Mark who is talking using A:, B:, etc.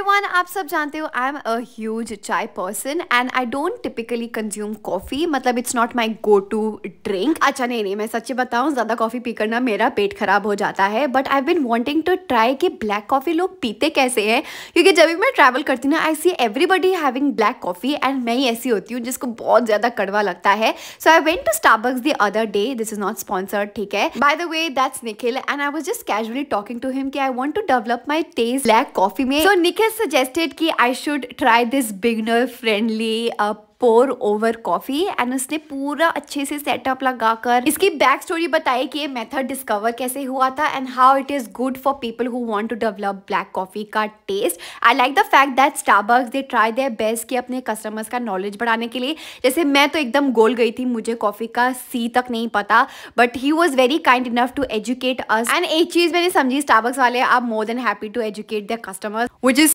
A: everyone आप सब जानते हो I am a huge chai person and I don't typically consume coffee मतलब it's not my go to drink अच्छा नहीं नहीं मैं सच्ची बताऊँ ज़्यादा कॉफ़ी पी करना मेरा पेट खराब हो जाता है but I been wanting to try कि ब्लैक कॉफ़ी लोग पीते कैसे हैं क्योंकि जब भी मैं ट्रैवल करती हूँ ना I see everybody having black coffee and मैं ही ऐसी होती हूँ जिसको बहुत ज़्यादा कड़वा लगता है so I went to Starbucks the other day this is not sponsored ठीक है by the way that's Nikhil and I was just casually talking to him कि I want to develop my taste black coffee में so, Nikhil has suggested कि I should try this beginner friendly uh, pour over coffee and उसने पूरा अच्छे से setup लगाकर इसकी back story बताई कि ये मेथड डिस्कवर कैसे हुआ था and how it is good for people who want to develop black coffee का taste I like the fact that Starbucks they try their best कि अपने कस्टमर्स का नॉलेज बढ़ाने के लिए जैसे मैं तो एकदम गोल गई थी मुझे कॉफ़ी का सी तक नहीं पता but he was very kind enough to educate us and एक चीज़ मैंने समझी स्टारबक्स वाले are more than happy to educate their customers which is